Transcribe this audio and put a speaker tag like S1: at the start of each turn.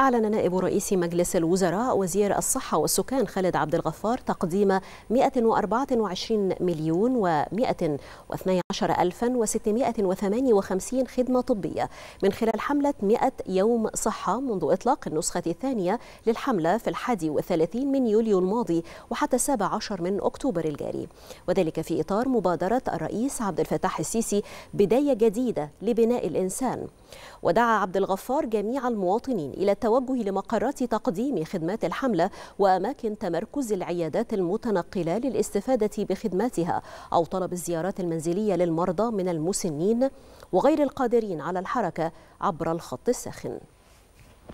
S1: أعلن نائب رئيس مجلس الوزراء وزير الصحة والسكان خالد عبد الغفار تقديم 124 مليون و 112658 خدمة طبية من خلال حملة 100 يوم صحة منذ إطلاق النسخة الثانية للحملة في الحادي والثلاثين من يوليو الماضي وحتى 17 من أكتوبر الجاري وذلك في إطار مبادرة الرئيس عبد الفتاح السيسي بداية جديدة لبناء الإنسان ودعا عبد الغفار جميع المواطنين إلى التو... التوجه لمقرات تقديم خدمات الحملة وأماكن تمركز العيادات المتنقلة للاستفادة بخدماتها أو طلب الزيارات المنزلية للمرضى من المسنين وغير القادرين على الحركة عبر الخط الساخن